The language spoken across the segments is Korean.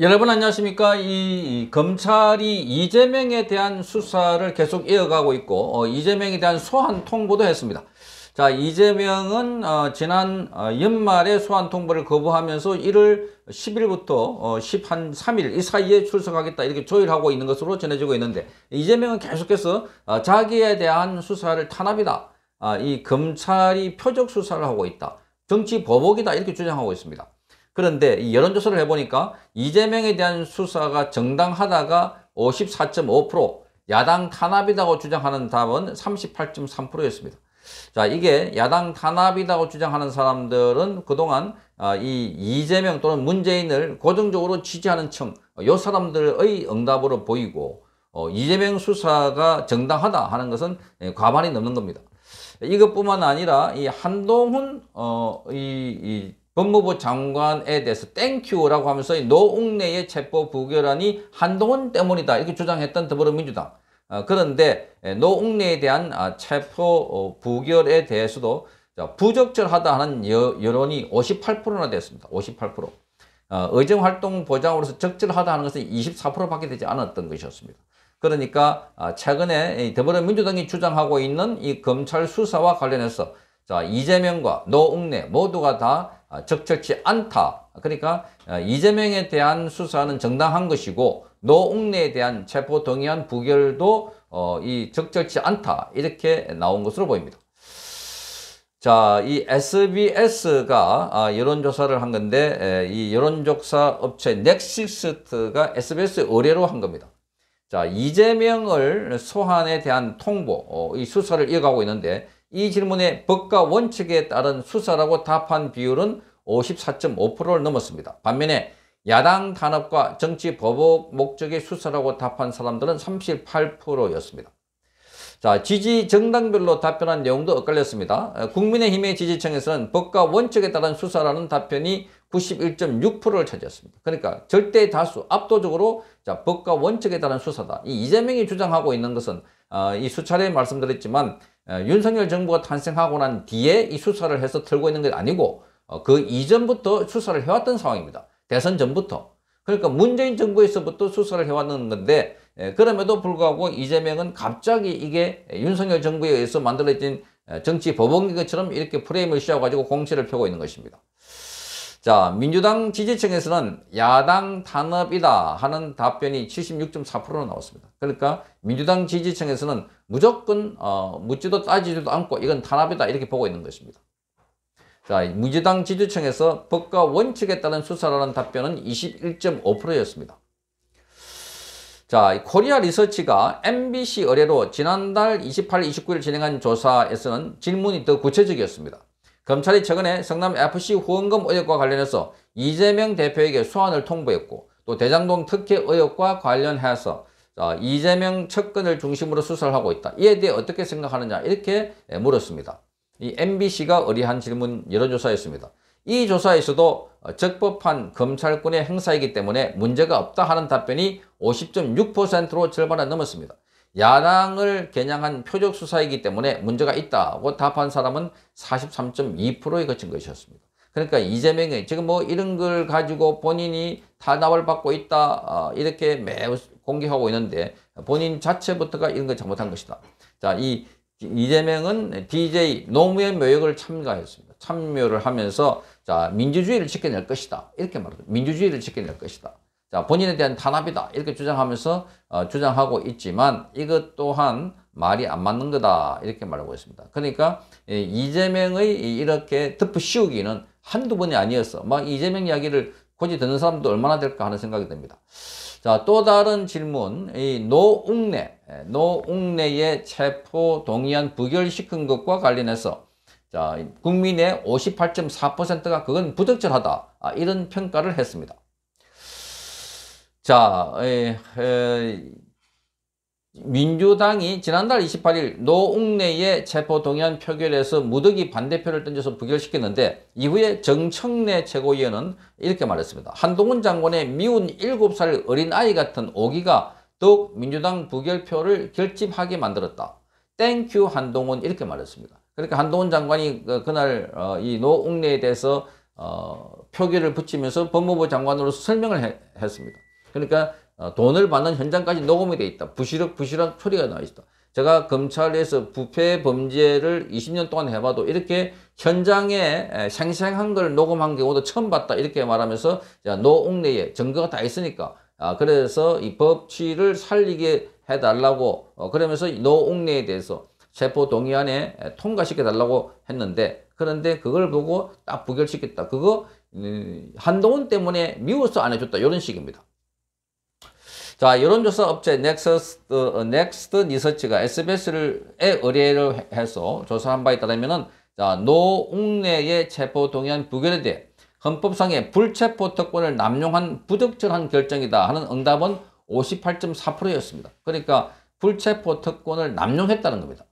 여러분 안녕하십니까 이 검찰이 이재명에 대한 수사를 계속 이어가고 있고 어, 이재명에 대한 소환 통보도 했습니다 자 이재명은 어, 지난 어, 연말에 소환 통보를 거부하면서 1월 10일부터 어, 10한 3일 이 사이에 출석하겠다 이렇게 조율하고 있는 것으로 전해지고 있는데 이재명은 계속해서 어, 자기에 대한 수사를 탄압이다 아, 이 검찰이 표적 수사를 하고 있다 정치 보복이다 이렇게 주장하고 있습니다 그런데 이 여론조사를 해보니까 이재명에 대한 수사가 정당하다가 54.5% 야당 탄압이라고 주장하는 답은 38.3%였습니다. 자 이게 야당 탄압이라고 주장하는 사람들은 그동안 아, 이 이재명 또는 문재인을 고정적으로 지지하는 층, 요 사람들의 응답으로 보이고 어, 이재명 수사가 정당하다 하는 것은 예, 과반이 넘는 겁니다. 이것뿐만 아니라 이 한동훈 어, 이, 이 법무부 장관에 대해서 땡큐라고 하면서 노웅래의 체포 부결안이 한동훈 때문이다 이렇게 주장했던 더불어민주당 어, 그런데 노웅래에 대한 아, 체포 어, 부결에 대해서도 부적절하다 하는 여론이 여 58%나 됐습니다58% 어, 의정활동 보장으로서 적절하다 하는 것은 24%밖에 되지 않았던 것이었습니다. 그러니까 아, 최근에 더불어민주당이 주장하고 있는 이 검찰 수사와 관련해서 자 이재명과 노웅래 모두가 다 아, 적절치 않다. 그러니까 아, 이재명에 대한 수사는 정당한 것이고 노웅래에 대한 체포 동의안 부결도 어, 이 적절치 않다. 이렇게 나온 것으로 보입니다. 자, 이 SBS가 아, 여론조사를 한 건데 이 여론조사 업체 넥시스트가 SBS 의뢰로 한 겁니다. 자, 이재명을 소환에 대한 통보, 어, 이 수사를 이어가고 있는데 이 질문에 법과 원칙에 따른 수사라고 답한 비율은 54.5%를 넘었습니다. 반면에 야당 탄압과 정치 보복 목적의 수사라고 답한 사람들은 38%였습니다. 자, 지지 정당별로 답변한 내용도 엇갈렸습니다. 국민의힘의 지지층에서는 법과 원칙에 따른 수사라는 답변이 91.6%를 차지했습니다. 그러니까 절대 다수 압도적으로 자, 법과 원칙에 따른 수사다. 이 이재명이 주장하고 있는 것은 어, 이 수차례 말씀드렸지만 어, 윤석열 정부가 탄생하고 난 뒤에 이 수사를 해서 틀고 있는 게 아니고 어, 그 이전부터 수사를 해왔던 상황입니다. 대선 전부터. 그러니까 문재인 정부에서부터 수사를 해왔는 건데 예, 그럼에도 불구하고 이재명은 갑자기 이게 윤석열 정부에 의해서 만들어진 어, 정치 법원기것처럼 이렇게 프레임을 씌워가지고 공시를 펴고 있는 것입니다. 자 민주당 지지층에서는 야당 탄압이다 하는 답변이 76.4%로 나왔습니다. 그러니까 민주당 지지층에서는 무조건 어, 묻지도 따지지도 않고 이건 탄압이다 이렇게 보고 있는 것입니다. 자 민주당 지지층에서 법과 원칙에 따른 수사라는 답변은 21.5%였습니다. 자, 코리아 리서치가 MBC 의뢰로 지난달 28, 29일 진행한 조사에서는 질문이 더 구체적이었습니다. 검찰이 최근에 성남 FC 후원금 의혹과 관련해서 이재명 대표에게 소환을 통보했고 또 대장동 특혜 의혹과 관련해서 어, 이재명 측근을 중심으로 수사를 하고 있다. 이에 대해 어떻게 생각하느냐 이렇게 예, 물었습니다. 이 MBC가 의뢰한 질문 여론조사였습니다. 이 조사에서도 어, 적법한 검찰권의 행사이기 때문에 문제가 없다 하는 답변이 50.6%로 절반을 넘었습니다. 야당을 겨냥한 표적 수사이기 때문에 문제가 있다고 답한 사람은 43.2%에 그친 것이었습니다. 그러니까 이재명이 지금 뭐 이런 걸 가지고 본인이 탄압을 받고 있다 어, 이렇게 매우 공개하고 있는데 본인 자체부터가 이런 걸 잘못한 것이다. 자, 이 이재명은 DJ 노무현 묘역을 참가했습니다. 참여를 하면서 자 민주주의를 지켜낼 것이다 이렇게 말합니다. 민주주의를 지켜낼 것이다. 자, 본인에 대한 탄압이다. 이렇게 주장하면서 어, 주장하고 있지만 이것 또한 말이 안 맞는 거다. 이렇게 말하고 있습니다. 그러니까 예, 이재명의 이렇게 덮어 씌우기는 한두 번이 아니었어. 막 이재명 이야기를 굳이 듣는 사람도 얼마나 될까 하는 생각이 듭니다. 자, 또 다른 질문. 이 노웅래, 예, 노웅래의 체포 동의안 부결시킨 것과 관련해서 자, 국민의 58.4%가 그건 부적절하다. 아, 이런 평가를 했습니다. 자, 에, 에, 민주당이 지난달 28일 노웅래의 체포동의안 표결에서 무더기 반대표를 던져서 부결시켰는데 이후에 정청래 최고위원은 이렇게 말했습니다. 한동훈 장관의 미운 7살 어린아이 같은 오기가 더욱 민주당 부결표를 결집하게 만들었다. 땡큐 한동훈 이렇게 말했습니다. 그러니까 한동훈 장관이 그, 그날 어, 이 노웅래에 대해서 어, 표결을 붙이면서 법무부 장관으로서 설명을 했습니다. 그러니까 어, 돈을 받는 현장까지 녹음이 돼 있다. 부실럭 부실한 소리가 나와 있다. 제가 검찰에서 부패 범죄를 20년 동안 해봐도 이렇게 현장에 생생한 걸 녹음한 경우도 처음 봤다 이렇게 말하면서 노옥내에 증거가 다 있으니까 아, 그래서 이 법치를 살리게 해달라고 어, 그러면서 노옥내에 대해서 체포동의안에 통과시켜달라고 했는데 그런데 그걸 보고 딱 부결시켰다. 그거 음, 한동훈 때문에 미워서 안 해줬다. 이런 식입니다. 자, 여론조사 업체 넥서스, 어, 어 넥스트 리서치가 SBS를, 에 의뢰를 해서 조사한 바에 따르면은, 자, 노웅래의 체포 동의안 부결에 대해 헌법상의 불체포 특권을 남용한 부적절한 결정이다 하는 응답은 58.4%였습니다. 그러니까 불체포 특권을 남용했다는 겁니다.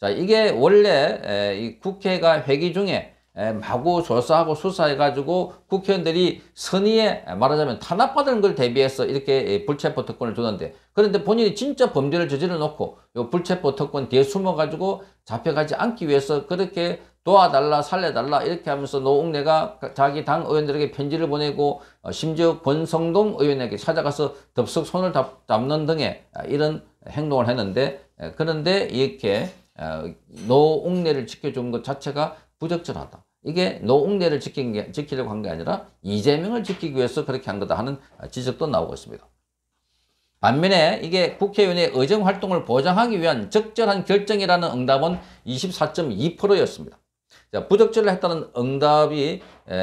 자, 이게 원래 이 국회가 회기 중에 마구 예, 조사하고 수사해가지고 국회의원들이 선의에 말하자면 탄압받은 걸 대비해서 이렇게 예, 불체포 특권을 두는데 그런데 본인이 진짜 범죄를 저지러 놓고 요 불체포 특권 뒤에 숨어가지고 잡혀가지 않기 위해서 그렇게 도와달라 살려달라 이렇게 하면서 노웅래가 그 자기 당 의원들에게 편지를 보내고 어, 심지어 권성동 의원에게 찾아가서 덥석 손을 잡는 등의 아, 이런 행동을 했는데 예, 그런데 이렇게 어, 노웅래를 지켜준 것 자체가 부적절하다. 이게 노웅래를 지킨 지키려고 한 게 아니라 이재명을 지키기 위해서 그렇게 한 거다 하는 지적도 나오고 있습니다. 반면에 이게 국회의원의 의정활동을 보장하기 위한 적절한 결정이라는 응답은 24.2%였습니다. 부적절을 했다는 응답이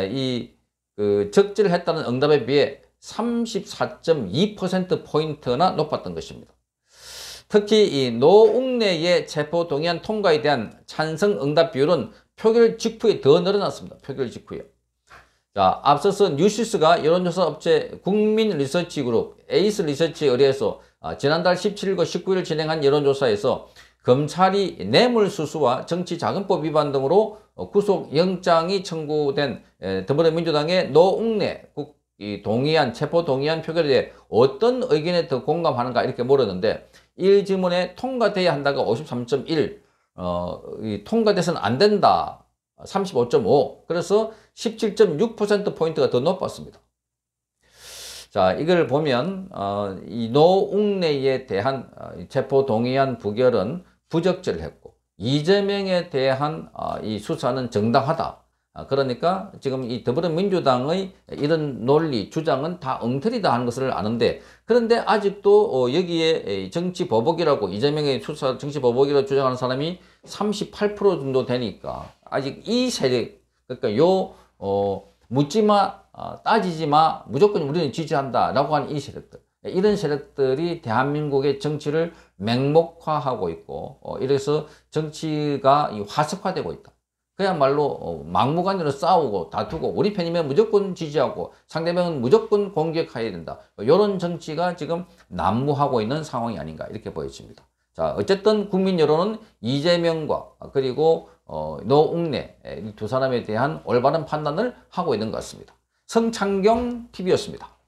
이 그 적절을 했다는 응답에 비해 34.2%포인트나 높았던 것입니다. 특히 이 노웅래의 체포동의안 통과에 대한 찬성 응답 비율은 표결 직후에 더 늘어났습니다. 표결 직후에. 자, 앞서서 뉴시스가 여론조사 업체 국민 리서치 그룹 에이스 리서치에 의뢰해서 아, 지난달 17일과 19일 진행한 여론조사에서 검찰이 뇌물수수와 정치자금법 위반 등으로 어, 구속영장이 청구된 더불어민주당의 노웅래 동의안, 체포동의안 표결에 대해 어떤 의견에 더 공감하는가 이렇게 물었는데 이 질문에 통과돼야 한다가 53.1, 어, 통과돼서는 안 된다. 35.5. 그래서 17.6%포인트가 더 높았습니다. 자, 이걸 보면, 어, 이 노웅래에 대한 어, 체포 동의안 부결은 부적절했고, 이재명에 대한 어, 이 수사는 정당하다. 아, 그러니까 지금 이 더불어민주당의 이런 논리, 주장은 다 엉터리다 하는 것을 아는데 그런데 아직도 어, 여기에 정치보복이라고 이재명의 수사 정치보복이라고 주장하는 사람이 38% 정도 되니까 아직 이 세력, 그러니까 요 어, 묻지마 아, 따지지마 무조건 우리는 지지한다 라고 하는 이 세력들 이런 세력들이 대한민국의 정치를 맹목화하고 있고 어, 이래서 정치가 화석화되고 있다. 그야말로 어, 막무가내로 싸우고 다투고 우리 편이면 무조건 지지하고 상대방은 무조건 공격해야 된다. 이런 뭐 정치가 지금 난무하고 있는 상황이 아닌가 이렇게 보여집니다. 자 어쨌든 국민 여론은 이재명과 그리고 어, 노웅래 두 사람에 대한 올바른 판단을 하고 있는 것 같습니다. 성창경 TV였습니다.